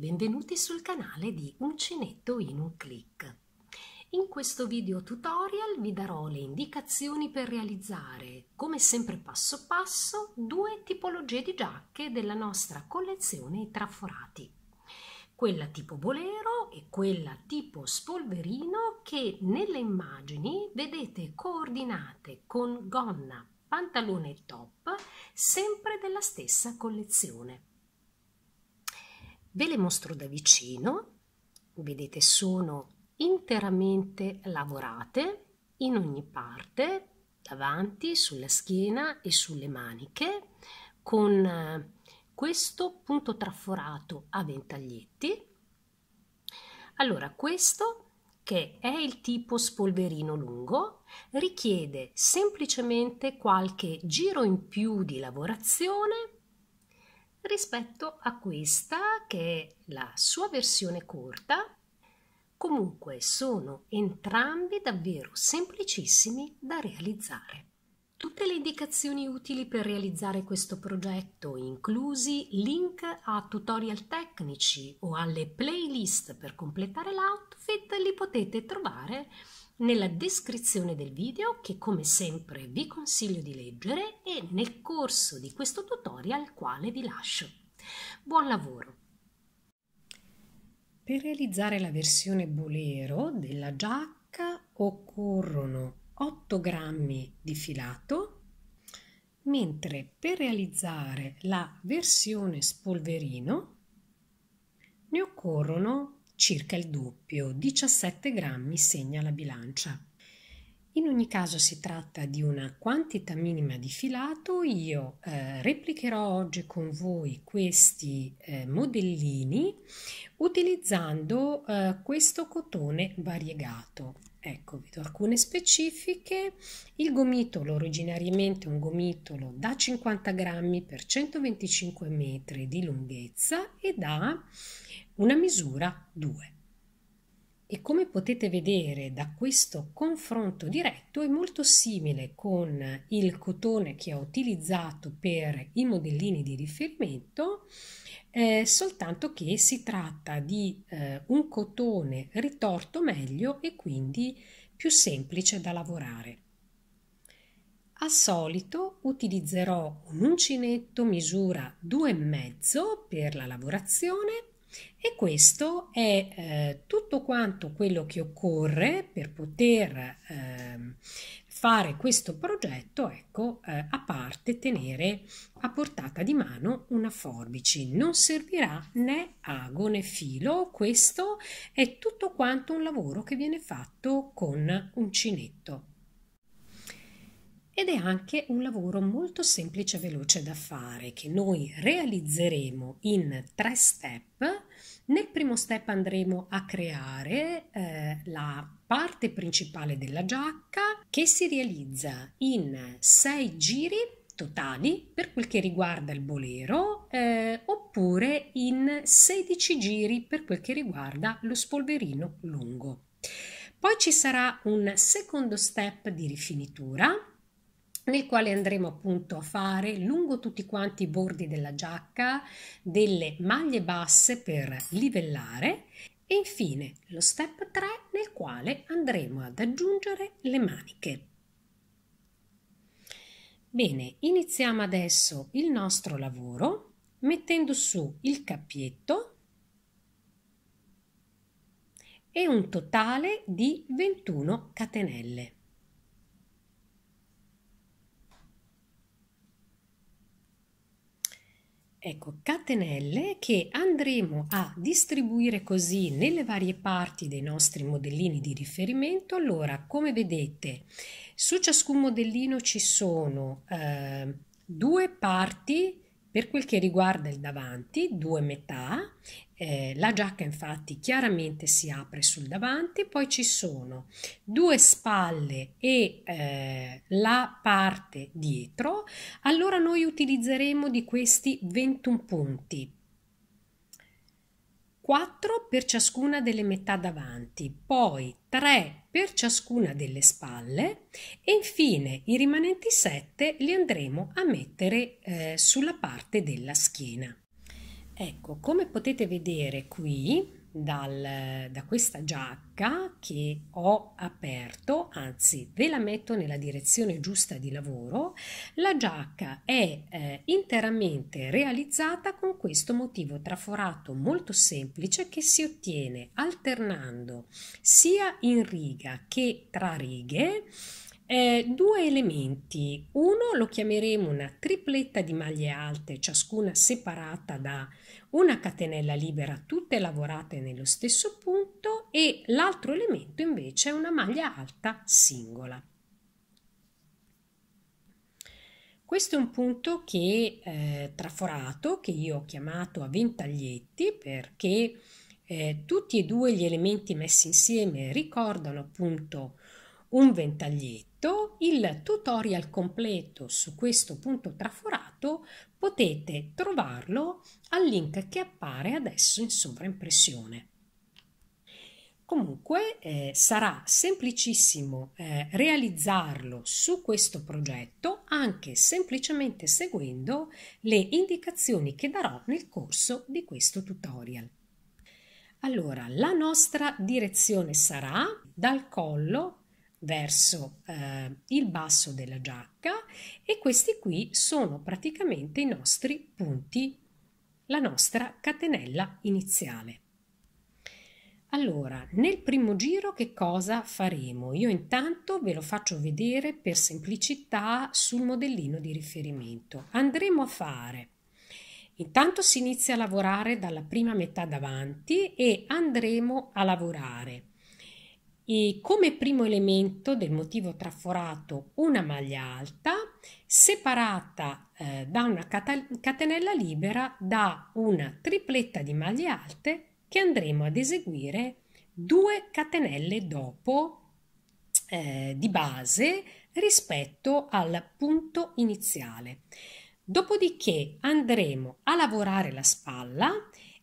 benvenuti sul canale di Uncinetto in un click. In questo video tutorial vi darò le indicazioni per realizzare, come sempre passo passo, due tipologie di giacche della nostra collezione Traforati. Quella tipo bolero e quella tipo spolverino che nelle immagini vedete coordinate con gonna, pantalone e top, sempre della stessa collezione. Ve le mostro da vicino, vedete sono interamente lavorate in ogni parte, davanti, sulla schiena e sulle maniche, con eh, questo punto traforato a ventaglietti. Allora, questo che è il tipo spolverino lungo, richiede semplicemente qualche giro in più di lavorazione rispetto a questa che è la sua versione corta. Comunque sono entrambi davvero semplicissimi da realizzare. Tutte le indicazioni utili per realizzare questo progetto, inclusi link a tutorial tecnici o alle playlist per completare l'outfit, li potete trovare nella descrizione del video che come sempre vi consiglio di leggere e nel corso di questo tutorial quale vi lascio. Buon lavoro! Per realizzare la versione bolero della giacca occorrono 8 grammi di filato mentre per realizzare la versione spolverino ne occorrono circa il doppio, 17 grammi segna la bilancia. In ogni caso si tratta di una quantità minima di filato, io eh, replicherò oggi con voi questi eh, modellini utilizzando eh, questo cotone variegato. Ecco, vedo alcune specifiche. Il gomitolo originariamente è un gomitolo da 50 grammi per 125 metri di lunghezza e da una misura 2. E come potete vedere da questo confronto diretto è molto simile con il cotone che ho utilizzato per i modellini di riferimento, eh, soltanto che si tratta di eh, un cotone ritorto meglio e quindi più semplice da lavorare. Al solito utilizzerò un uncinetto misura 2,5 per la lavorazione e questo è eh, tutto quanto quello che occorre per poter eh, fare questo progetto, ecco, eh, a parte tenere a portata di mano una forbice. Non servirà né ago né filo, questo è tutto quanto un lavoro che viene fatto con uncinetto ed è anche un lavoro molto semplice e veloce da fare che noi realizzeremo in tre step. Nel primo step andremo a creare eh, la parte principale della giacca che si realizza in sei giri totali per quel che riguarda il bolero eh, oppure in 16 giri per quel che riguarda lo spolverino lungo. Poi ci sarà un secondo step di rifinitura nel quale andremo appunto a fare lungo tutti quanti i bordi della giacca delle maglie basse per livellare e infine lo step 3 nel quale andremo ad aggiungere le maniche. Bene, iniziamo adesso il nostro lavoro mettendo su il cappietto e un totale di 21 catenelle. Ecco, catenelle che andremo a distribuire così nelle varie parti dei nostri modellini di riferimento. Allora, come vedete, su ciascun modellino ci sono eh, due parti per quel che riguarda il davanti, due metà, eh, la giacca infatti chiaramente si apre sul davanti, poi ci sono due spalle e eh, la parte dietro, allora noi utilizzeremo di questi 21 punti 4 per ciascuna delle metà davanti, poi 3 per ciascuna delle spalle e infine i rimanenti 7 li andremo a mettere eh, sulla parte della schiena. Ecco, come potete vedere qui, dal, da questa giacca che ho aperto, anzi ve la metto nella direzione giusta di lavoro, la giacca è eh, interamente realizzata con questo motivo traforato molto semplice che si ottiene alternando sia in riga che tra righe eh, due elementi, uno lo chiameremo una tripletta di maglie alte, ciascuna separata da una catenella libera tutte lavorate nello stesso punto e l'altro elemento invece è una maglia alta singola. Questo è un punto che eh, traforato che io ho chiamato a ventaglietti perché eh, tutti e due gli elementi messi insieme ricordano appunto un ventaglietto. Il tutorial completo su questo punto traforato potete trovarlo al link che appare adesso in sovraimpressione. Comunque eh, sarà semplicissimo eh, realizzarlo su questo progetto anche semplicemente seguendo le indicazioni che darò nel corso di questo tutorial. Allora, la nostra direzione sarà dal collo verso eh, il basso della giacca e questi qui sono praticamente i nostri punti, la nostra catenella iniziale. Allora, nel primo giro che cosa faremo? Io intanto ve lo faccio vedere per semplicità sul modellino di riferimento. Andremo a fare, intanto si inizia a lavorare dalla prima metà davanti e andremo a lavorare e come primo elemento del motivo traforato una maglia alta separata eh, da una catenella libera da una tripletta di maglie alte che andremo ad eseguire due catenelle dopo eh, di base rispetto al punto iniziale. Dopodiché andremo a lavorare la spalla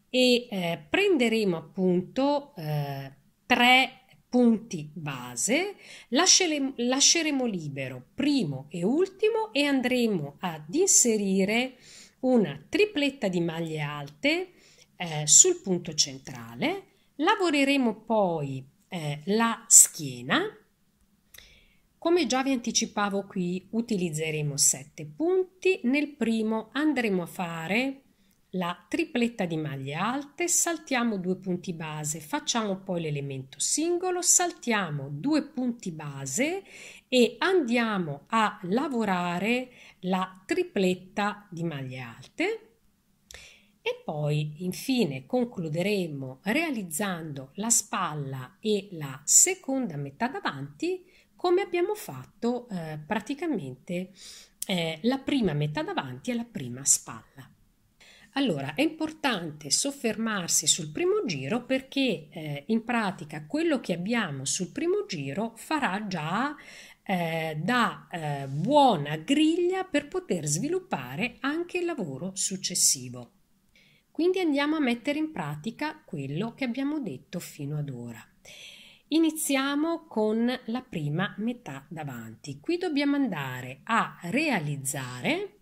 e eh, prenderemo appunto eh, tre punti base, lasceremo, lasceremo libero primo e ultimo e andremo ad inserire una tripletta di maglie alte eh, sul punto centrale, lavoreremo poi eh, la schiena, come già vi anticipavo qui utilizzeremo 7 punti, nel primo andremo a fare la tripletta di maglie alte, saltiamo due punti base, facciamo poi l'elemento singolo, saltiamo due punti base e andiamo a lavorare la tripletta di maglie alte e poi infine concluderemo realizzando la spalla e la seconda metà davanti come abbiamo fatto eh, praticamente eh, la prima metà davanti e la prima spalla. Allora, è importante soffermarsi sul primo giro perché eh, in pratica quello che abbiamo sul primo giro farà già eh, da eh, buona griglia per poter sviluppare anche il lavoro successivo. Quindi andiamo a mettere in pratica quello che abbiamo detto fino ad ora. Iniziamo con la prima metà davanti. Qui dobbiamo andare a realizzare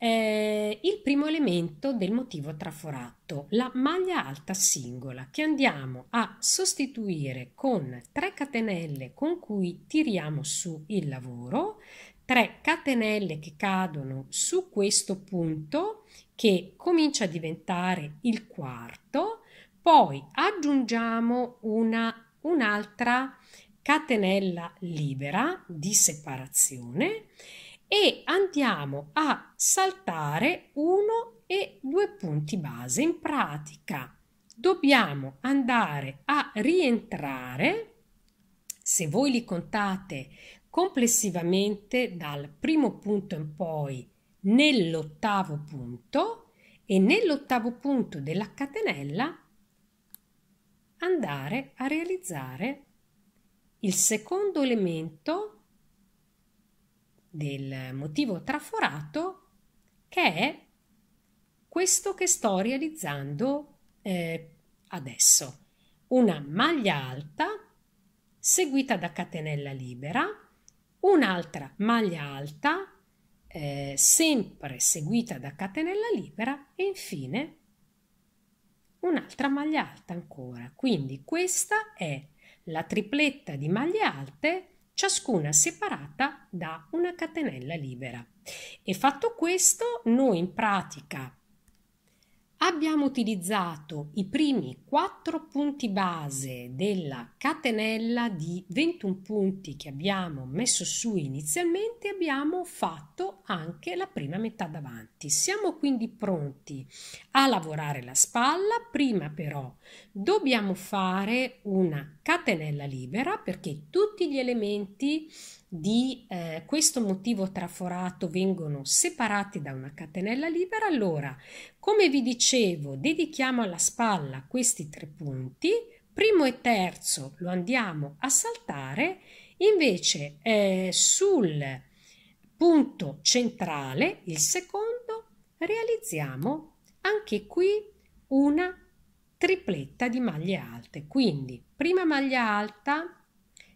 eh, il primo elemento del motivo traforato, la maglia alta singola, che andiamo a sostituire con 3 catenelle con cui tiriamo su il lavoro, 3 catenelle che cadono su questo punto che comincia a diventare il quarto, poi aggiungiamo una, un'altra catenella libera di separazione e andiamo a saltare uno e due punti base. In pratica dobbiamo andare a rientrare, se voi li contate complessivamente dal primo punto in poi nell'ottavo punto e nell'ottavo punto della catenella andare a realizzare il secondo elemento del motivo traforato che è questo che sto realizzando eh, adesso. Una maglia alta seguita da catenella libera, un'altra maglia alta eh, sempre seguita da catenella libera e infine un'altra maglia alta ancora. Quindi questa è la tripletta di maglie alte ciascuna separata da una catenella libera. E fatto questo, noi in pratica abbiamo utilizzato i primi quattro punti base della catenella di 21 punti che abbiamo messo su inizialmente abbiamo fatto anche la prima metà davanti siamo quindi pronti a lavorare la spalla prima però dobbiamo fare una catenella libera perché tutti gli elementi di eh, questo motivo traforato vengono separati da una catenella libera allora come vi dicevo, dedichiamo alla spalla questi tre punti, primo e terzo lo andiamo a saltare, invece eh, sul punto centrale, il secondo, realizziamo anche qui una tripletta di maglie alte. Quindi prima maglia alta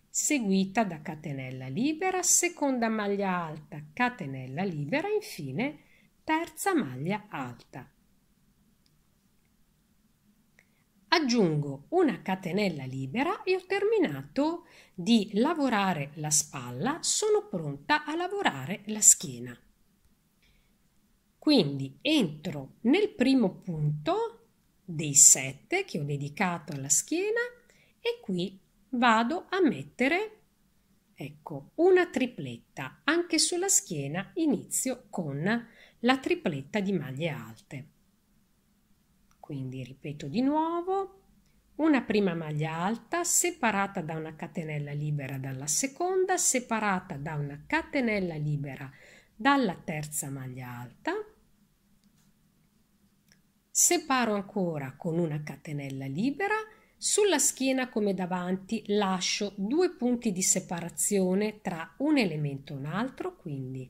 seguita da catenella libera, seconda maglia alta, catenella libera, infine terza maglia alta. aggiungo una catenella libera e ho terminato di lavorare la spalla, sono pronta a lavorare la schiena. Quindi entro nel primo punto dei sette che ho dedicato alla schiena e qui vado a mettere ecco una tripletta anche sulla schiena inizio con la tripletta di maglie alte quindi ripeto di nuovo, una prima maglia alta separata da una catenella libera dalla seconda, separata da una catenella libera dalla terza maglia alta, separo ancora con una catenella libera, sulla schiena come davanti lascio due punti di separazione tra un elemento e un altro, quindi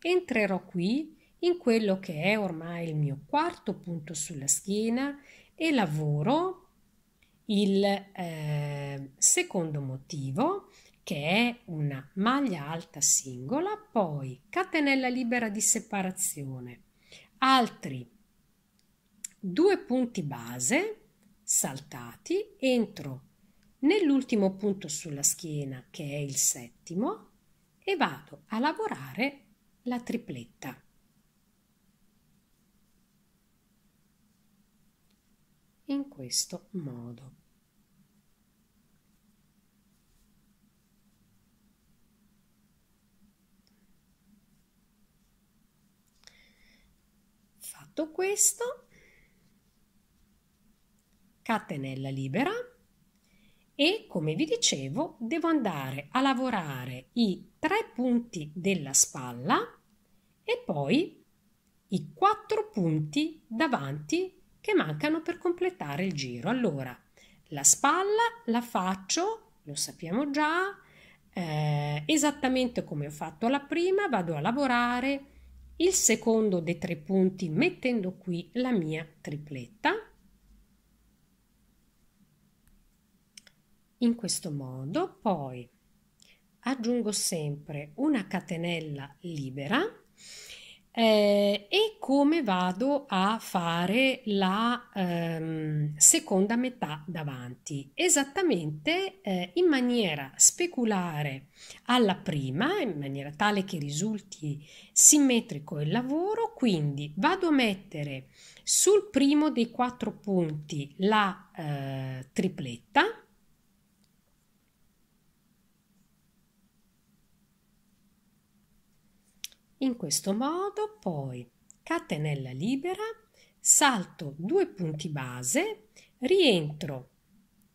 entrerò qui in quello che è ormai il mio quarto punto sulla schiena e lavoro il eh, secondo motivo che è una maglia alta singola, poi catenella libera di separazione, altri due punti base saltati, entro nell'ultimo punto sulla schiena che è il settimo e vado a lavorare la tripletta. in questo modo. Fatto questo, catenella libera e come vi dicevo devo andare a lavorare i tre punti della spalla e poi i quattro punti davanti che mancano per completare il giro. Allora, la spalla la faccio, lo sappiamo già, eh, esattamente come ho fatto la prima, vado a lavorare il secondo dei tre punti mettendo qui la mia tripletta. In questo modo poi aggiungo sempre una catenella libera eh, e come vado a fare la ehm, seconda metà davanti? Esattamente eh, in maniera speculare alla prima, in maniera tale che risulti simmetrico il lavoro, quindi vado a mettere sul primo dei quattro punti la eh, tripletta In questo modo poi catenella libera, salto due punti base, rientro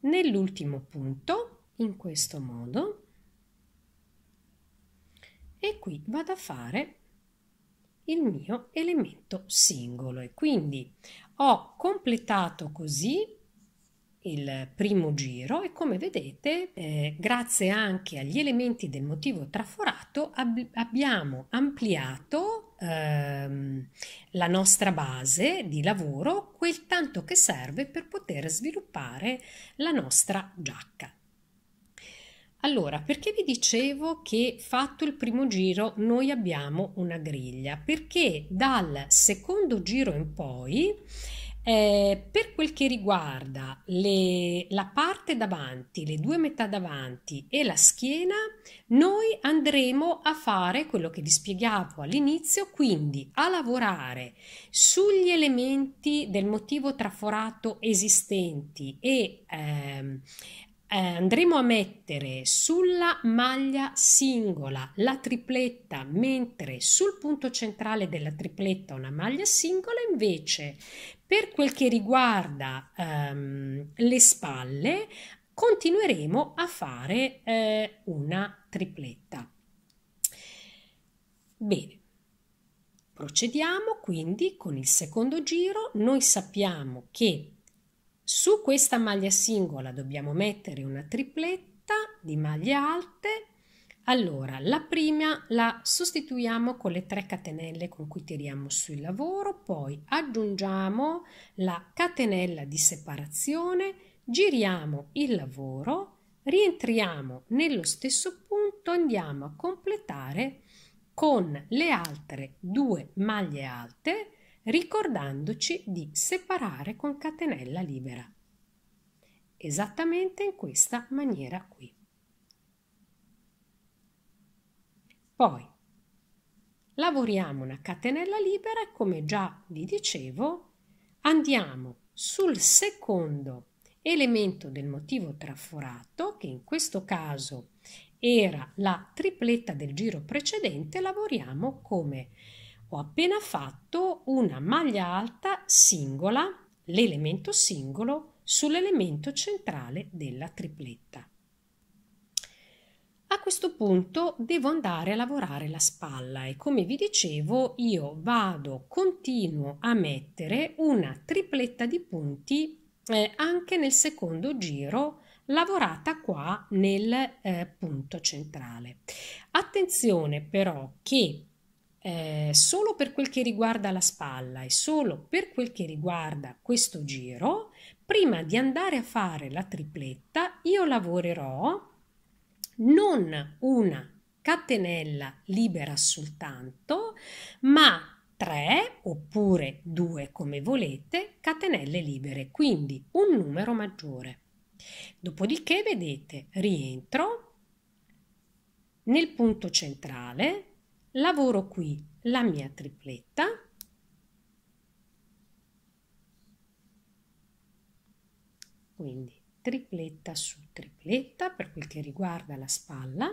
nell'ultimo punto in questo modo e qui vado a fare il mio elemento singolo e quindi ho completato così il primo giro e come vedete eh, grazie anche agli elementi del motivo traforato ab abbiamo ampliato ehm, la nostra base di lavoro quel tanto che serve per poter sviluppare la nostra giacca allora, perché vi dicevo che fatto il primo giro noi abbiamo una griglia? Perché dal secondo giro in poi eh, per quel che riguarda le, la parte davanti, le due metà davanti e la schiena, noi andremo a fare quello che vi spiegavo all'inizio, quindi a lavorare sugli elementi del motivo traforato esistenti e ehm, eh, andremo a mettere sulla maglia singola la tripletta, mentre sul punto centrale della tripletta una maglia singola, invece per quel che riguarda ehm, le spalle continueremo a fare eh, una tripletta. Bene, procediamo quindi con il secondo giro. Noi sappiamo che su questa maglia singola dobbiamo mettere una tripletta di maglie alte. Allora, la prima la sostituiamo con le 3 catenelle con cui tiriamo su il lavoro, poi aggiungiamo la catenella di separazione, giriamo il lavoro, rientriamo nello stesso punto, andiamo a completare con le altre due maglie alte, ricordandoci di separare con catenella libera. Esattamente in questa maniera qui. Poi lavoriamo una catenella libera e come già vi dicevo andiamo sul secondo elemento del motivo traforato che in questo caso era la tripletta del giro precedente lavoriamo come ho appena fatto una maglia alta singola, l'elemento singolo, sull'elemento centrale della tripletta. A questo punto devo andare a lavorare la spalla e come vi dicevo io vado, continuo a mettere una tripletta di punti eh, anche nel secondo giro lavorata qua nel eh, punto centrale. Attenzione però che eh, solo per quel che riguarda la spalla e solo per quel che riguarda questo giro, prima di andare a fare la tripletta, io lavorerò non una catenella libera soltanto, ma 3 oppure 2 come volete catenelle libere, quindi un numero maggiore. Dopodiché vedete rientro nel punto centrale lavoro qui la mia tripletta quindi tripletta su tripletta per quel che riguarda la spalla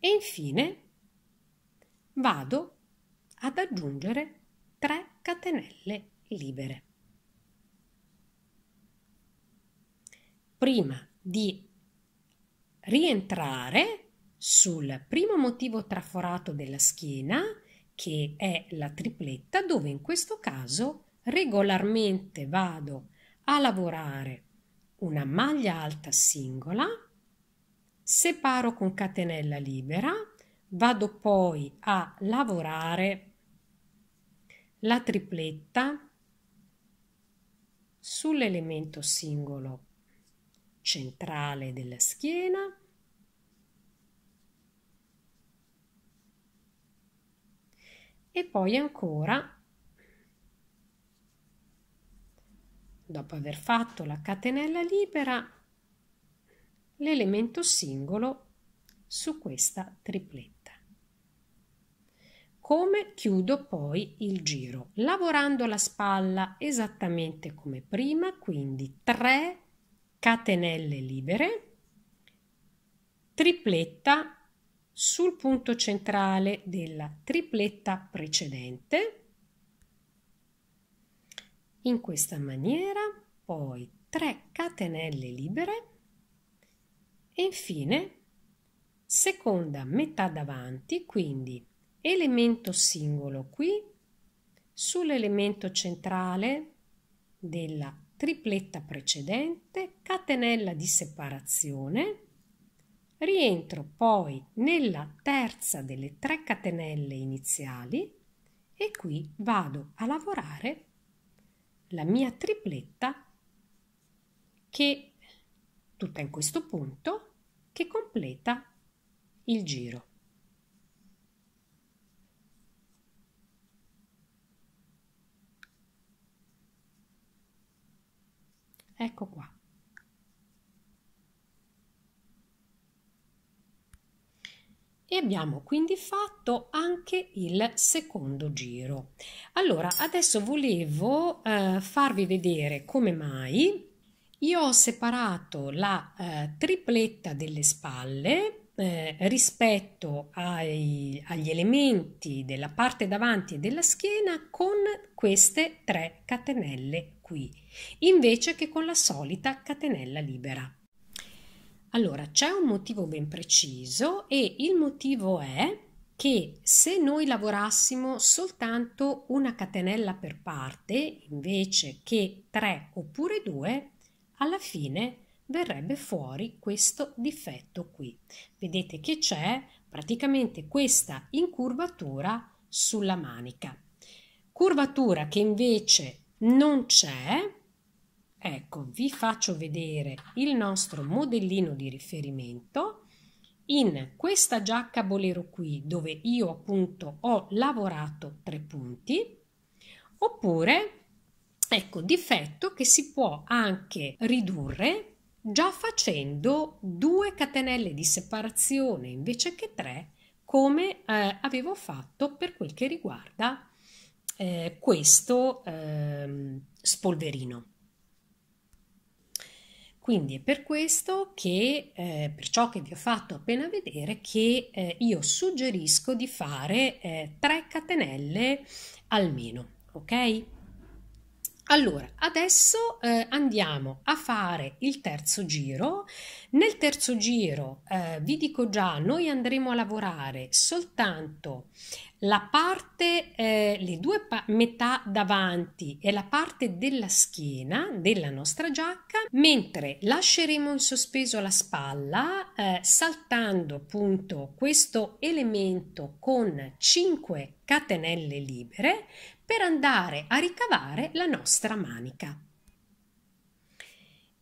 e infine vado ad aggiungere 3 catenelle libere prima di rientrare sul primo motivo traforato della schiena, che è la tripletta, dove in questo caso regolarmente vado a lavorare una maglia alta singola, separo con catenella libera, vado poi a lavorare la tripletta sull'elemento singolo centrale della schiena, e poi ancora dopo aver fatto la catenella libera l'elemento singolo su questa tripletta come chiudo poi il giro lavorando la spalla esattamente come prima quindi 3 catenelle libere, tripletta sul punto centrale della tripletta precedente, in questa maniera, poi 3 catenelle libere e infine seconda metà davanti, quindi elemento singolo qui, sull'elemento centrale della tripletta precedente, catenella di separazione, rientro poi nella terza delle tre catenelle iniziali e qui vado a lavorare la mia tripletta che tutta in questo punto che completa il giro. ecco qua e abbiamo quindi fatto anche il secondo giro allora adesso volevo eh, farvi vedere come mai io ho separato la eh, tripletta delle spalle eh, rispetto ai, agli elementi della parte davanti e della schiena con queste tre catenelle qui, invece che con la solita catenella libera. Allora, c'è un motivo ben preciso e il motivo è che se noi lavorassimo soltanto una catenella per parte invece che tre oppure due, alla fine verrebbe fuori questo difetto qui. Vedete che c'è praticamente questa incurvatura sulla manica. Curvatura che invece non c'è, ecco, vi faccio vedere il nostro modellino di riferimento in questa giacca bolero qui dove io appunto ho lavorato tre punti oppure ecco difetto che si può anche ridurre già facendo due catenelle di separazione invece che tre come eh, avevo fatto per quel che riguarda eh, questo ehm, spolverino. Quindi è per questo che, eh, per ciò che vi ho fatto appena vedere, che eh, io suggerisco di fare eh, tre catenelle almeno, ok? Allora, adesso eh, andiamo a fare il terzo giro. Nel terzo giro, eh, vi dico già, noi andremo a lavorare soltanto la parte, eh, le due pa metà davanti e la parte della schiena della nostra giacca, mentre lasceremo in sospeso la spalla, eh, saltando appunto questo elemento con 5 catenelle libere per andare a ricavare la nostra manica.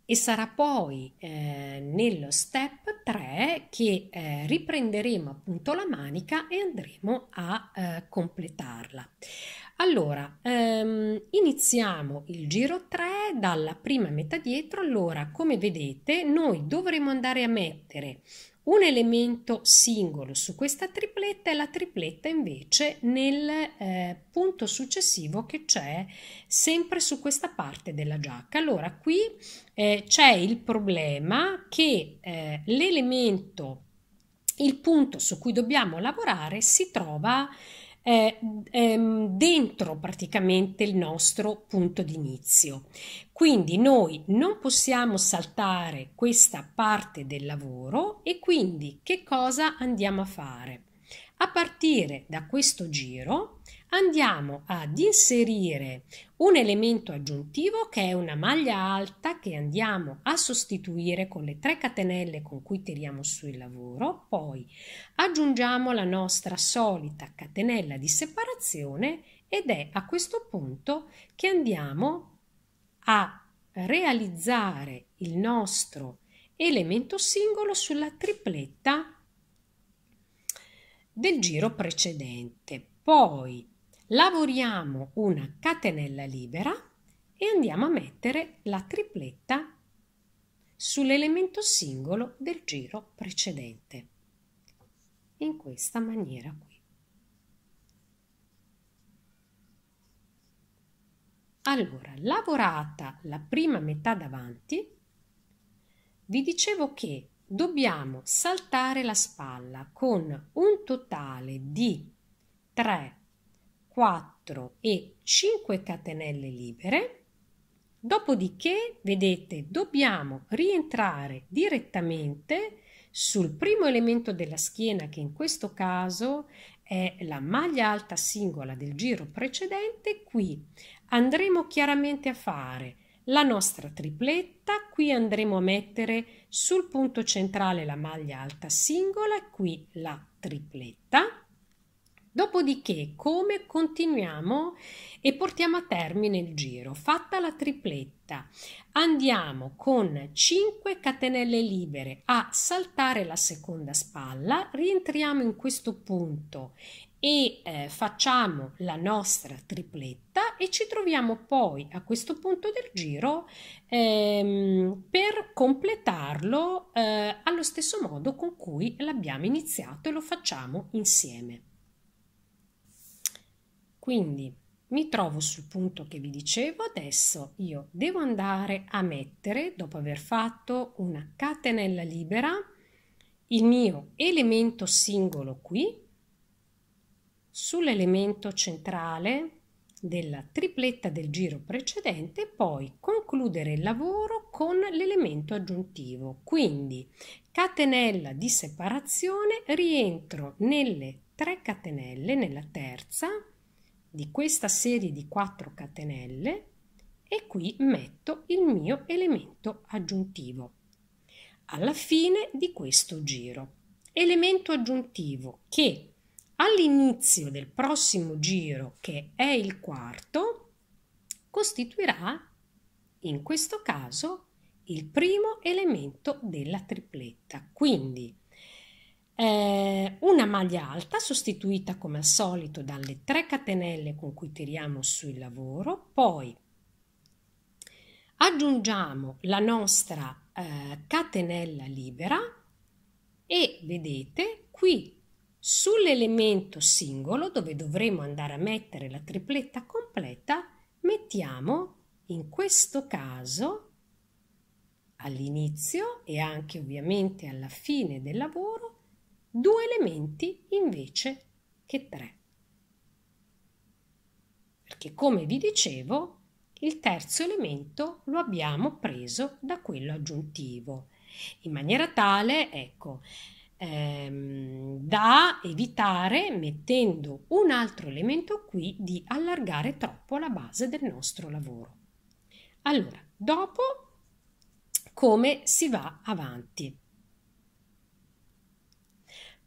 E sarà poi eh, nello step 3 che eh, riprenderemo appunto la manica e andremo a eh, completarla. Allora, ehm, iniziamo il giro 3 dalla prima metà dietro. Allora, come vedete, noi dovremo andare a mettere un elemento singolo su questa tripletta è la tripletta invece nel eh, punto successivo che c'è sempre su questa parte della giacca. Allora qui eh, c'è il problema che eh, l'elemento, il punto su cui dobbiamo lavorare si trova eh, ehm, dentro praticamente il nostro punto d'inizio. Quindi noi non possiamo saltare questa parte del lavoro e quindi che cosa andiamo a fare? A partire da questo giro andiamo ad inserire un elemento aggiuntivo che è una maglia alta che andiamo a sostituire con le tre catenelle con cui tiriamo su il lavoro, poi aggiungiamo la nostra solita catenella di separazione ed è a questo punto che andiamo a realizzare il nostro elemento singolo sulla tripletta del giro precedente. Poi lavoriamo una catenella libera e andiamo a mettere la tripletta sull'elemento singolo del giro precedente in questa maniera qui allora lavorata la prima metà davanti vi dicevo che dobbiamo saltare la spalla con un totale di 3 4 e 5 catenelle libere. Dopodiché, vedete, dobbiamo rientrare direttamente sul primo elemento della schiena che in questo caso è la maglia alta singola del giro precedente. Qui andremo chiaramente a fare la nostra tripletta, qui andremo a mettere sul punto centrale la maglia alta singola, qui la tripletta Dopodiché, come continuiamo e portiamo a termine il giro? Fatta la tripletta, andiamo con 5 catenelle libere a saltare la seconda spalla, rientriamo in questo punto e eh, facciamo la nostra tripletta e ci troviamo poi a questo punto del giro ehm, per completarlo eh, allo stesso modo con cui l'abbiamo iniziato e lo facciamo insieme. Quindi mi trovo sul punto che vi dicevo adesso, io devo andare a mettere, dopo aver fatto una catenella libera, il mio elemento singolo qui sull'elemento centrale della tripletta del giro precedente poi concludere il lavoro con l'elemento aggiuntivo. Quindi catenella di separazione, rientro nelle 3 catenelle, nella terza, di questa serie di 4 catenelle e qui metto il mio elemento aggiuntivo alla fine di questo giro. Elemento aggiuntivo che all'inizio del prossimo giro, che è il quarto, costituirà in questo caso il primo elemento della tripletta. Quindi eh, una maglia alta sostituita come al solito dalle 3 catenelle con cui tiriamo su il lavoro, poi aggiungiamo la nostra eh, catenella libera e vedete qui sull'elemento singolo dove dovremo andare a mettere la tripletta completa mettiamo in questo caso all'inizio e anche ovviamente alla fine del lavoro due elementi invece che tre. Perché come vi dicevo, il terzo elemento lo abbiamo preso da quello aggiuntivo, in maniera tale, ecco, ehm, da evitare, mettendo un altro elemento qui, di allargare troppo la base del nostro lavoro. Allora, dopo come si va avanti?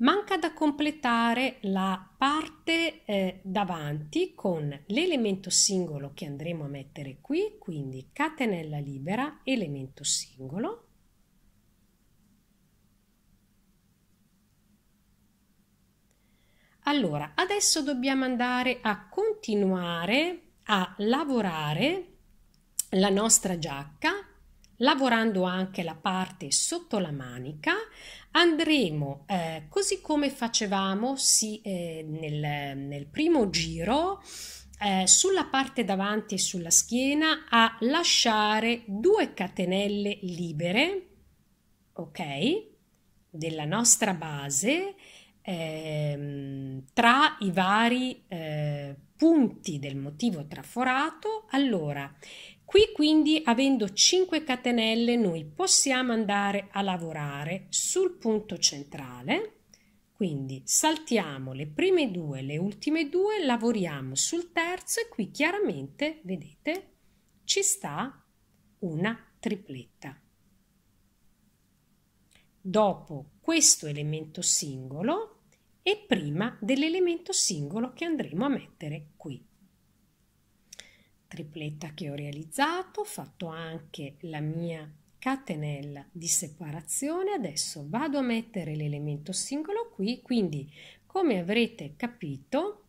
Manca da completare la parte eh, davanti con l'elemento singolo che andremo a mettere qui, quindi catenella libera, elemento singolo, Allora, adesso dobbiamo andare a continuare a lavorare la nostra giacca lavorando anche la parte sotto la manica andremo eh, così come facevamo sì, eh, nel, nel, primo giro eh, sulla parte davanti e sulla schiena a lasciare due catenelle libere ok della nostra base ehm, tra i vari eh, punti del motivo traforato allora Qui quindi avendo 5 catenelle noi possiamo andare a lavorare sul punto centrale, quindi saltiamo le prime due, le ultime due, lavoriamo sul terzo e qui chiaramente, vedete, ci sta una tripletta. Dopo questo elemento singolo e prima dell'elemento singolo che andremo a mettere qui tripletta che ho realizzato, ho fatto anche la mia catenella di separazione, adesso vado a mettere l'elemento singolo qui, quindi come avrete capito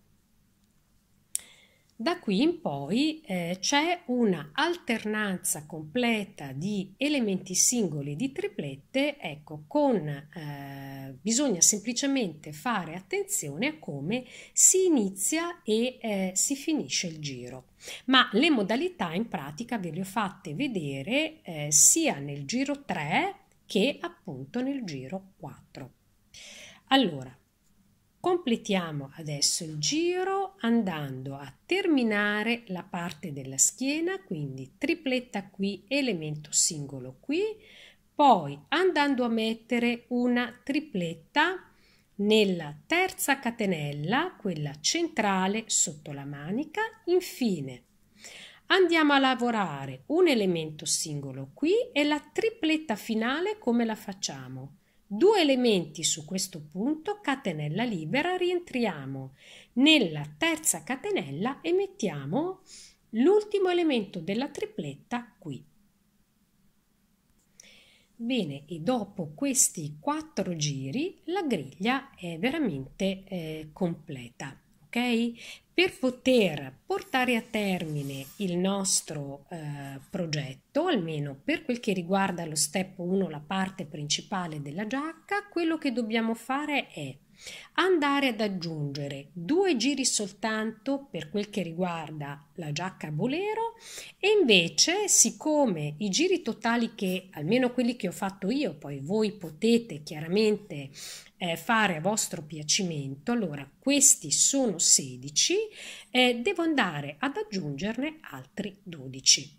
da qui in poi eh, c'è una alternanza completa di elementi singoli e di triplette, ecco, con eh, bisogna semplicemente fare attenzione a come si inizia e eh, si finisce il giro. Ma le modalità in pratica ve le ho fatte vedere eh, sia nel giro 3 che appunto nel giro 4. Allora, Completiamo adesso il giro andando a terminare la parte della schiena, quindi tripletta qui, elemento singolo qui, poi andando a mettere una tripletta nella terza catenella, quella centrale sotto la manica, infine andiamo a lavorare un elemento singolo qui e la tripletta finale come la facciamo? due elementi su questo punto, catenella libera, rientriamo nella terza catenella e mettiamo l'ultimo elemento della tripletta qui. Bene, e dopo questi quattro giri la griglia è veramente eh, completa ok? Per poter portare a termine il nostro eh, progetto, almeno per quel che riguarda lo step 1, la parte principale della giacca, quello che dobbiamo fare è andare ad aggiungere due giri soltanto per quel che riguarda la giacca a bolero e invece siccome i giri totali che almeno quelli che ho fatto io poi voi potete chiaramente eh, fare a vostro piacimento allora questi sono 16 eh, devo andare ad aggiungerne altri 12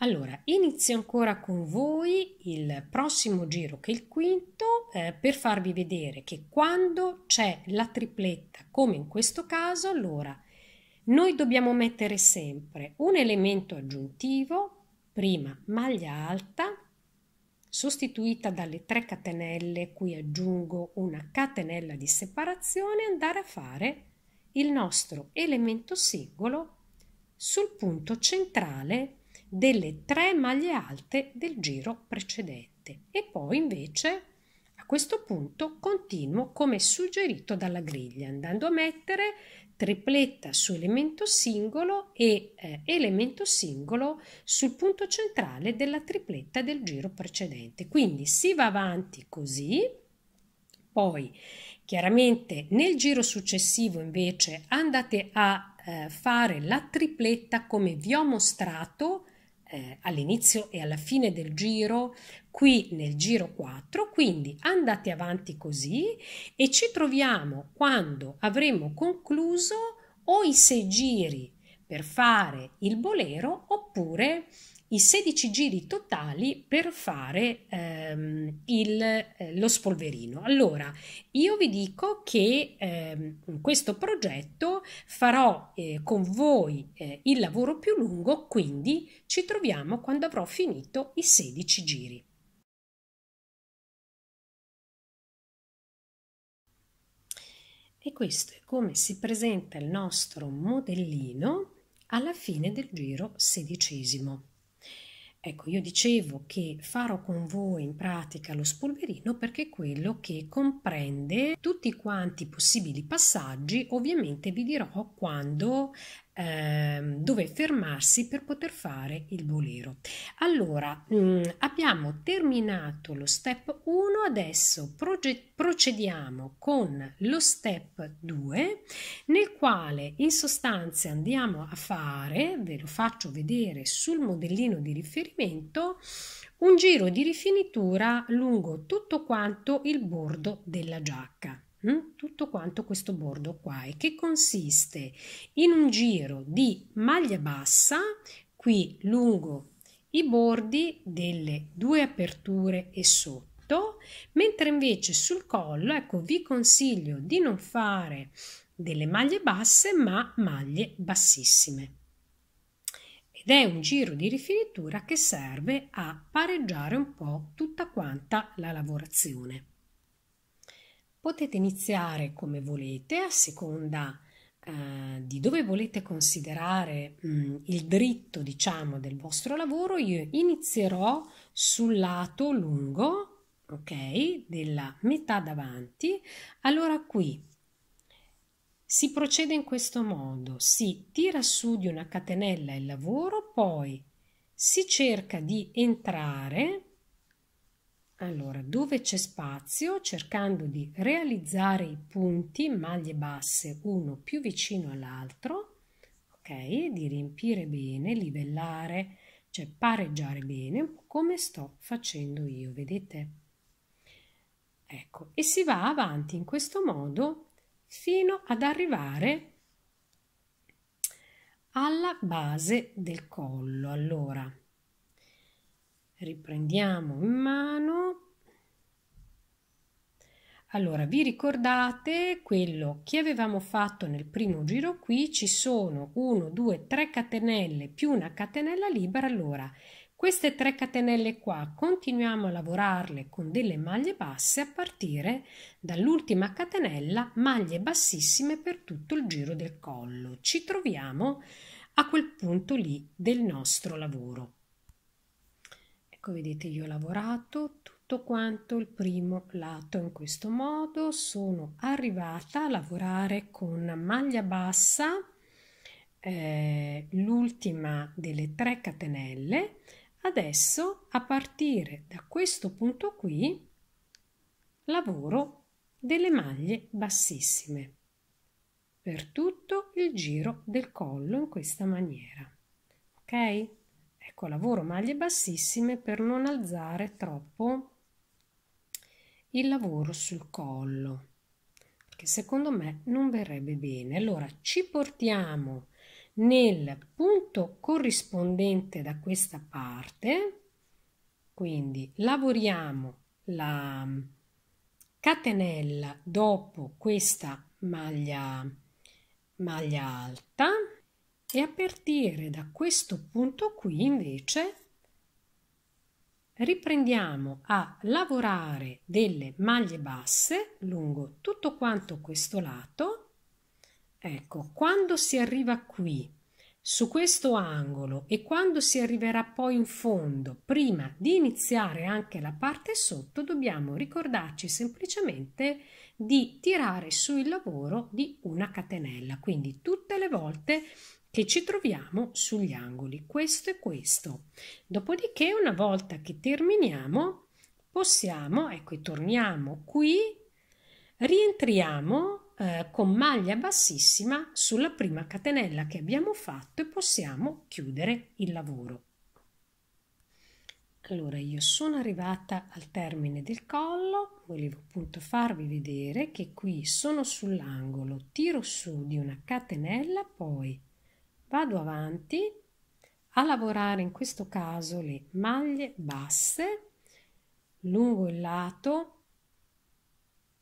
allora, inizio ancora con voi il prossimo giro che è il quinto eh, per farvi vedere che quando c'è la tripletta, come in questo caso, allora noi dobbiamo mettere sempre un elemento aggiuntivo, prima maglia alta, sostituita dalle 3 catenelle, qui aggiungo una catenella di separazione, andare a fare il nostro elemento singolo sul punto centrale delle tre maglie alte del giro precedente e poi invece a questo punto continuo come suggerito dalla griglia andando a mettere tripletta su elemento singolo e eh, elemento singolo sul punto centrale della tripletta del giro precedente quindi si va avanti così poi chiaramente nel giro successivo invece andate a eh, fare la tripletta come vi ho mostrato eh, all'inizio e alla fine del giro, qui nel giro 4, quindi andate avanti così e ci troviamo quando avremo concluso o i sei giri per fare il bolero oppure i 16 giri totali per fare ehm, il, eh, lo spolverino. Allora, io vi dico che ehm, in questo progetto farò eh, con voi eh, il lavoro più lungo, quindi ci troviamo quando avrò finito i 16 giri. E questo è come si presenta il nostro modellino alla fine del giro sedicesimo. Ecco, io dicevo che farò con voi in pratica lo spolverino perché è quello che comprende tutti quanti i possibili passaggi, ovviamente vi dirò quando Ehm, dove fermarsi per poter fare il bolero. Allora, mh, mm, abbiamo terminato lo step 1, adesso procediamo con lo step 2, nel quale in sostanza andiamo a fare, ve lo faccio vedere sul modellino di riferimento, un giro di rifinitura lungo tutto quanto il bordo della giacca. Hm? tutto quanto questo bordo qua e che consiste in un giro di maglia bassa qui lungo i bordi delle due aperture e sotto mentre invece sul collo ecco vi consiglio di non fare delle maglie basse ma maglie bassissime ed è un giro di rifinitura che serve a pareggiare un po' tutta quanta la lavorazione Potete iniziare come volete, a seconda eh, di dove volete considerare mh, mm, il dritto, diciamo, del vostro lavoro. Io inizierò sul lato lungo, ok, della metà davanti. Allora qui si procede in questo modo, si tira su di una catenella il lavoro, poi si cerca di entrare allora, dove c'è spazio, cercando di realizzare i punti maglie basse uno più vicino all'altro, ok? Di riempire bene, livellare, cioè pareggiare bene, come sto facendo io, vedete? Ecco, e si va avanti in questo modo fino ad arrivare alla base del collo. Allora, riprendiamo in mano allora, vi ricordate quello che avevamo fatto nel primo giro qui? Ci sono 1, 2, 3 catenelle più una catenella libera. Allora, queste 3 catenelle qua continuiamo a lavorarle con delle maglie basse a partire dall'ultima catenella, maglie bassissime per tutto il giro del collo. Ci troviamo a quel punto lì del nostro lavoro. Ecco, vedete, io ho lavorato tutto quanto il primo lato in questo modo, sono arrivata a lavorare con maglia bassa, eh, l'ultima delle tre catenelle, adesso a partire da questo punto qui lavoro delle maglie bassissime per tutto il giro del collo in questa maniera ok ecco lavoro maglie bassissime per non alzare troppo il lavoro sul collo che secondo me non verrebbe bene allora ci portiamo nel punto corrispondente da questa parte quindi lavoriamo la catenella dopo questa maglia maglia alta e a partire da questo punto qui invece riprendiamo a lavorare delle maglie basse lungo tutto quanto questo lato. Ecco, quando si arriva qui, su questo angolo e quando si arriverà poi in fondo, prima di iniziare anche la parte sotto, dobbiamo ricordarci semplicemente di tirare su il lavoro di una catenella. Quindi tutte le volte che ci troviamo sugli angoli, questo e questo. Dopodiché una volta che terminiamo possiamo, ecco, torniamo qui, rientriamo eh, con maglia bassissima sulla prima catenella che abbiamo fatto e possiamo chiudere il lavoro. Allora io sono arrivata al termine del collo, volevo appunto farvi vedere che qui sono sull'angolo, tiro su di una catenella, poi vado avanti a lavorare in questo caso le maglie basse lungo il lato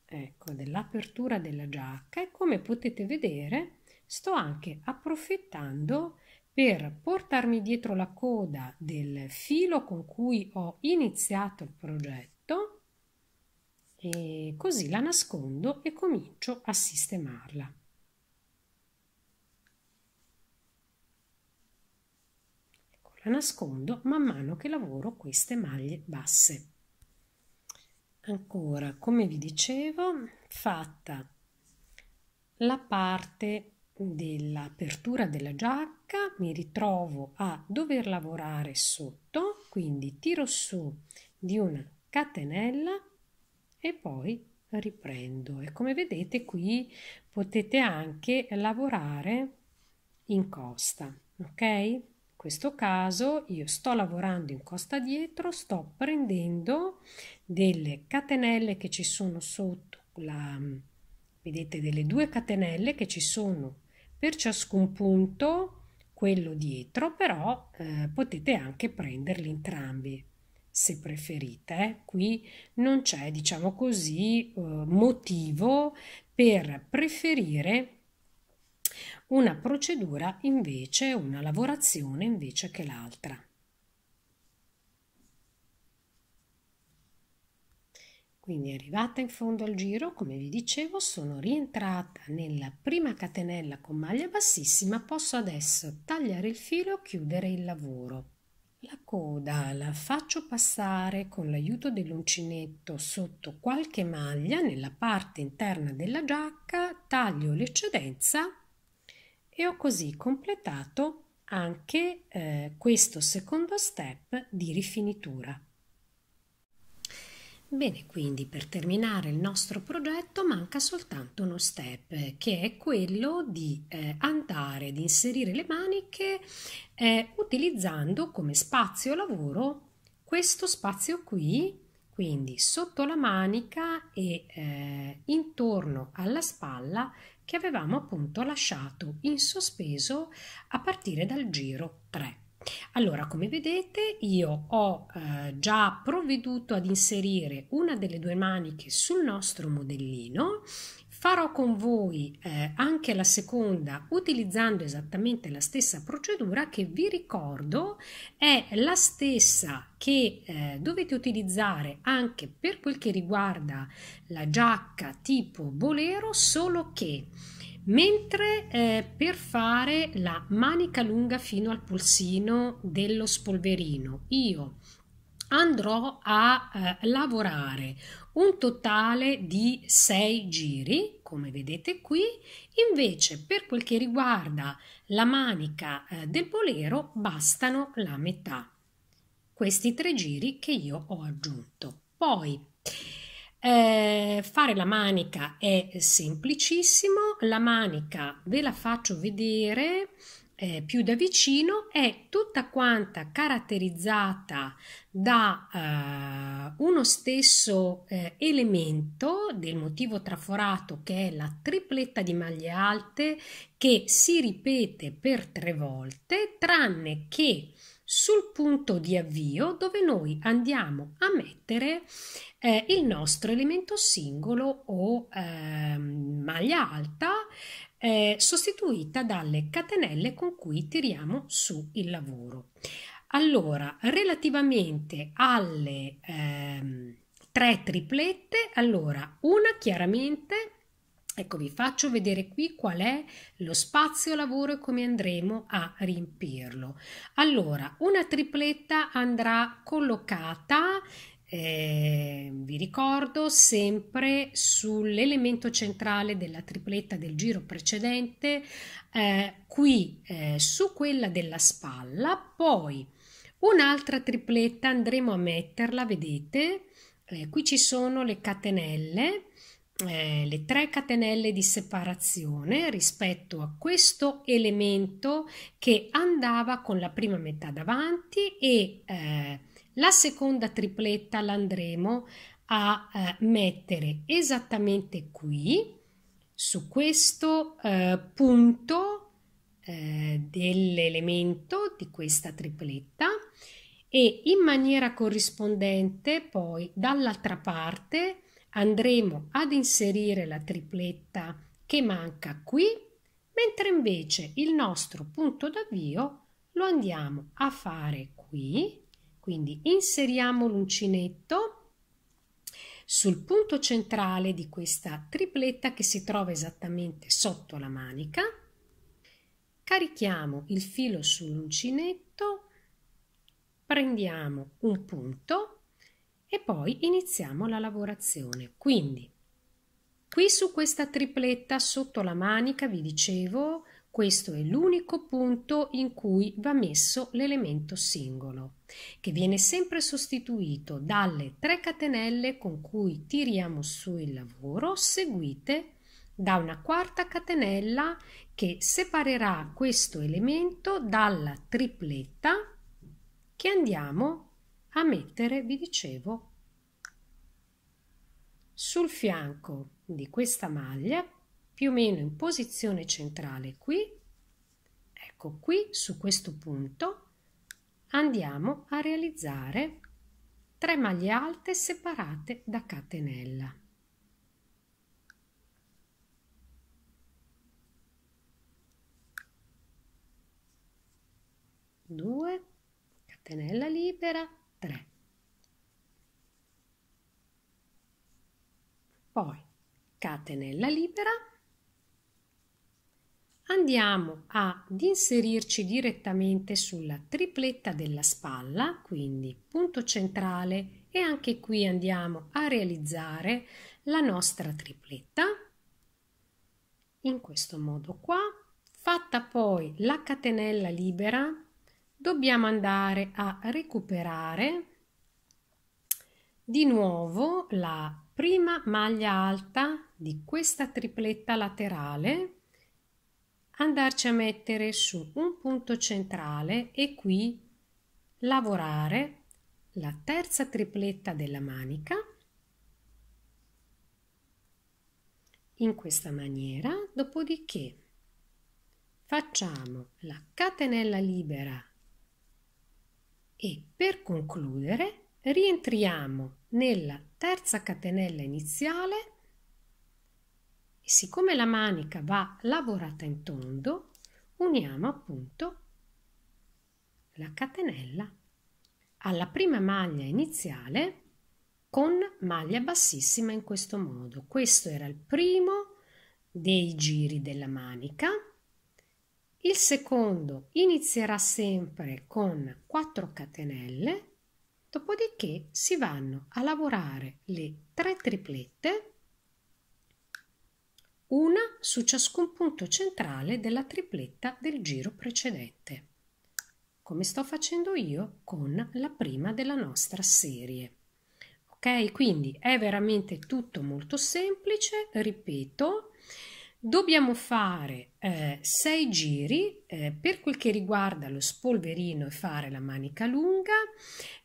ecco dell'apertura della giacca e come potete vedere sto anche approfittando per portarmi dietro la coda del filo con cui ho iniziato il progetto e così la nascondo e comincio a sistemarla nascondo man mano che lavoro queste maglie basse ancora come vi dicevo fatta la parte dell'apertura della giacca mi ritrovo a dover lavorare sotto quindi tiro su di una catenella e poi riprendo e come vedete qui potete anche lavorare in costa ok questo caso io sto lavorando in costa dietro, sto prendendo delle catenelle che ci sono sotto, la, mm, vedete delle due catenelle che ci sono per ciascun punto, quello dietro, però eh, potete anche prenderli entrambi se preferite. Eh. Qui non c'è, diciamo così, eh, motivo per preferire una procedura invece, una lavorazione invece che l'altra. Quindi arrivata in fondo al giro, come vi dicevo, sono rientrata nella prima catenella con maglia bassissima, posso adesso tagliare il filo e chiudere il lavoro. La coda la faccio passare con l'aiuto dell'uncinetto sotto qualche maglia nella parte interna della giacca, taglio l'eccedenza e ho così completato anche eh, questo secondo step di rifinitura. Bene, quindi per terminare il nostro progetto manca soltanto uno step che è quello di eh, andare ad inserire le maniche eh, utilizzando come spazio lavoro questo spazio qui, quindi sotto la manica e eh, intorno alla spalla che avevamo appunto lasciato in sospeso a partire dal giro 3. Allora, come vedete, io ho eh, già provveduto ad inserire una delle due maniche sul nostro modellino Farò con voi eh, anche la seconda utilizzando esattamente la stessa procedura che vi ricordo è la stessa che eh, dovete utilizzare anche per quel che riguarda la giacca tipo bolero, solo che mentre eh, per fare la manica lunga fino al polsino dello spolverino io andrò a eh, lavorare un totale di 6 giri, come vedete qui, invece per quel che riguarda la manica eh, del bolero bastano la metà, questi tre giri che io ho aggiunto. Poi eh, fare la manica è semplicissimo, la manica ve la faccio vedere eh, più da vicino è tutta quanta caratterizzata da eh, uno stesso eh, elemento del motivo traforato che è la tripletta di maglie alte che si ripete per tre volte tranne che sul punto di avvio dove noi andiamo a mettere eh, il nostro elemento singolo o eh, maglia alta eh, sostituita dalle catenelle con cui tiriamo su il lavoro. Allora, relativamente alle ehm, tre triplette, allora una chiaramente Ecco, vi faccio vedere qui qual è lo spazio lavoro e come andremo a riempirlo. Allora, una tripletta andrà collocata eh, vi ricordo sempre sull'elemento centrale della tripletta del giro precedente, eh, qui eh, su quella della spalla, poi un'altra tripletta andremo a metterla, vedete, eh, qui ci sono le catenelle, eh, le tre catenelle di separazione rispetto a questo elemento che andava con la prima metà davanti e eh, la seconda tripletta l'andremo a eh, mettere esattamente qui, su questo eh, punto eh, dell'elemento di questa tripletta e in maniera corrispondente poi dall'altra parte andremo ad inserire la tripletta che manca qui, mentre invece il nostro punto d'avvio lo andiamo a fare qui quindi inseriamo l'uncinetto sul punto centrale di questa tripletta che si trova esattamente sotto la manica. Carichiamo il filo sull'uncinetto, prendiamo un punto e poi iniziamo la lavorazione. Quindi qui su questa tripletta sotto la manica vi dicevo questo è l'unico punto in cui va messo l'elemento singolo, che viene sempre sostituito dalle tre catenelle con cui tiriamo su il lavoro, seguite da una quarta catenella che separerà questo elemento dalla tripletta che andiamo a mettere, vi dicevo, sul fianco di questa maglia più o meno in posizione centrale qui, ecco qui su questo punto andiamo a realizzare 3 maglie alte separate da catenella. Due, catenella libera, 3. Poi catenella libera andiamo ad inserirci direttamente sulla tripletta della spalla, quindi punto centrale e anche qui andiamo a realizzare la nostra tripletta in questo modo qua. Fatta poi la catenella libera, dobbiamo andare a recuperare di nuovo la prima maglia alta di questa tripletta laterale andarci a mettere su un punto centrale e qui lavorare la terza tripletta della manica in questa maniera dopodiché facciamo la catenella libera e per concludere rientriamo nella terza catenella iniziale e siccome la manica va lavorata in tondo, uniamo appunto la catenella alla prima maglia iniziale con maglia bassissima in questo modo. Questo era il primo dei giri della manica. Il secondo inizierà sempre con 4 catenelle, dopodiché si vanno a lavorare le 3 triplette una su ciascun punto centrale della tripletta del giro precedente, come sto facendo io con la prima della nostra serie. Ok, quindi è veramente tutto molto semplice, ripeto, Dobbiamo fare 6 eh, giri eh, per quel che riguarda lo spolverino e fare la manica lunga.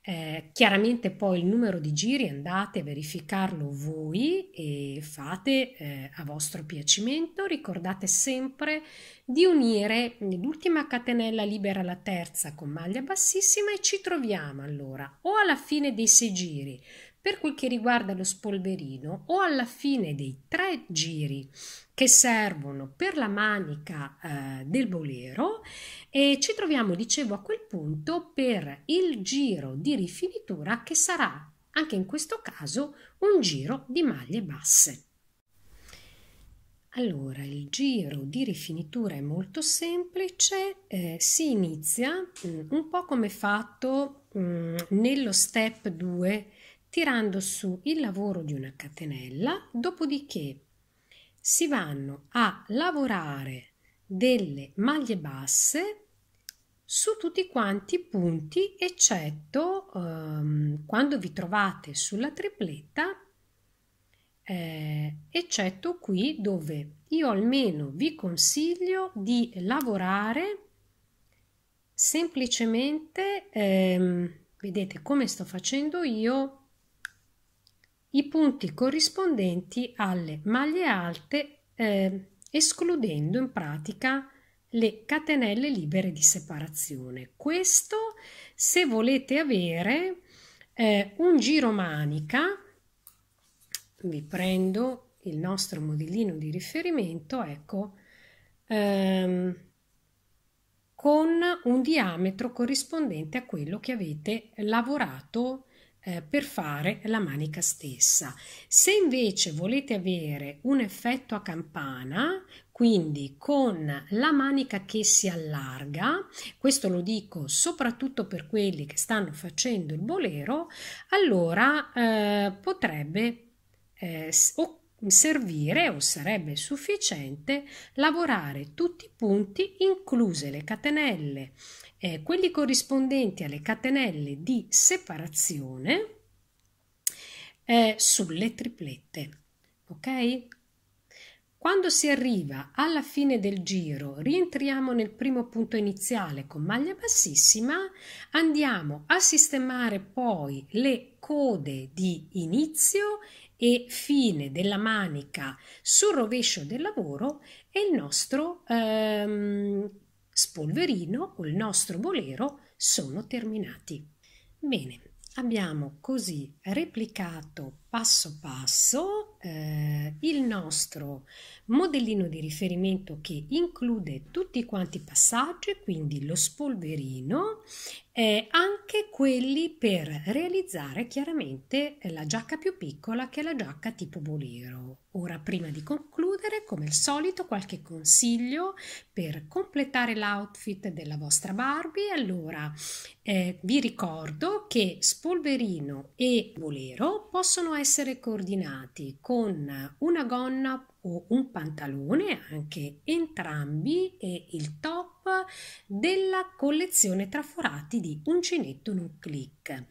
Eh, chiaramente poi il numero di giri andate a verificarlo voi e fate eh, a vostro piacimento. Ricordate sempre di unire l'ultima catenella libera alla terza con maglia bassissima e ci troviamo allora o alla fine dei 6 giri per quel che riguarda lo spolverino, o alla fine dei tre giri che servono per la manica eh, del bolero, e ci troviamo, dicevo, a quel punto per il giro di rifinitura che sarà anche in questo caso un giro di maglie basse. Allora, il giro di rifinitura è molto semplice, eh, si inizia mh, mm, un po' come fatto mh, mm, nello step 2 tirando su il lavoro di una catenella, dopodiché si vanno a lavorare delle maglie basse su tutti quanti i punti eccetto ehm, quando vi trovate sulla tripletta eh, eccetto qui dove io almeno vi consiglio di lavorare semplicemente ehm, vedete come sto facendo io i punti corrispondenti alle maglie alte eh, escludendo in pratica le catenelle libere di separazione. Questo se volete avere eh, un giro manica, vi prendo il nostro modellino di riferimento, ecco, ehm, con un diametro corrispondente a quello che avete lavorato eh, per fare la manica stessa. Se invece volete avere un effetto a campana, quindi con la manica che si allarga, questo lo dico soprattutto per quelli che stanno facendo il bolero, allora eh, potrebbe eh, servire o sarebbe sufficiente lavorare tutti i punti incluse le catenelle eh, quelli corrispondenti alle catenelle di separazione eh, sulle triplette ok quando si arriva alla fine del giro, rientriamo nel primo punto iniziale con maglia bassissima, andiamo a sistemare poi le code di inizio e fine della manica sul rovescio del lavoro e il nostro ehm, spolverino o il nostro bolero sono terminati. Bene, abbiamo così replicato passo passo eh, il nostro modellino di riferimento che include tutti quanti i passaggi, quindi lo spolverino eh, anche quelli per realizzare chiaramente la giacca più piccola che la giacca tipo bolero. Ora prima di concludere, come al solito, qualche consiglio per completare l'outfit della vostra Barbie. Allora, eh, vi ricordo che spolverino e bolero possono essere coordinati con una gonna o un pantalone, anche entrambi e il top della collezione traforati di Uncinetto in click.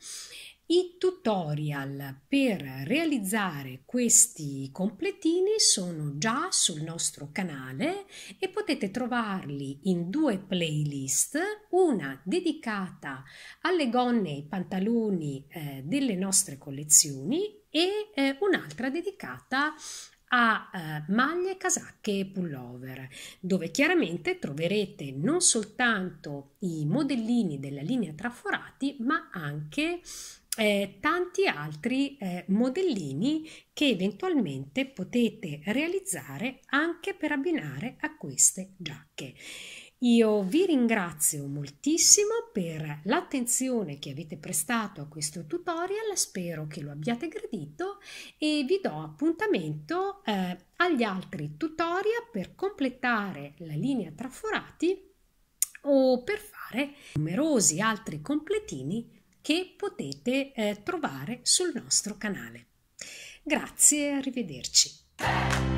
I tutorial per realizzare questi completini sono già sul nostro canale e potete trovarli in due playlist, una dedicata alle gonne e ai pantaloni eh, delle nostre collezioni e eh, un'altra dedicata a eh, maglie, casacche e pullover, dove chiaramente troverete non soltanto i modellini della linea traforati, ma anche eh, tanti altri eh, modellini che eventualmente potete realizzare anche per abbinare a queste giacche. Io vi ringrazio moltissimo per l'attenzione che avete prestato a questo tutorial, spero che lo abbiate gradito e vi do appuntamento eh, agli altri tutorial per completare la linea traforati o per fare numerosi altri completini che potete eh, trovare sul nostro canale. Grazie e arrivederci.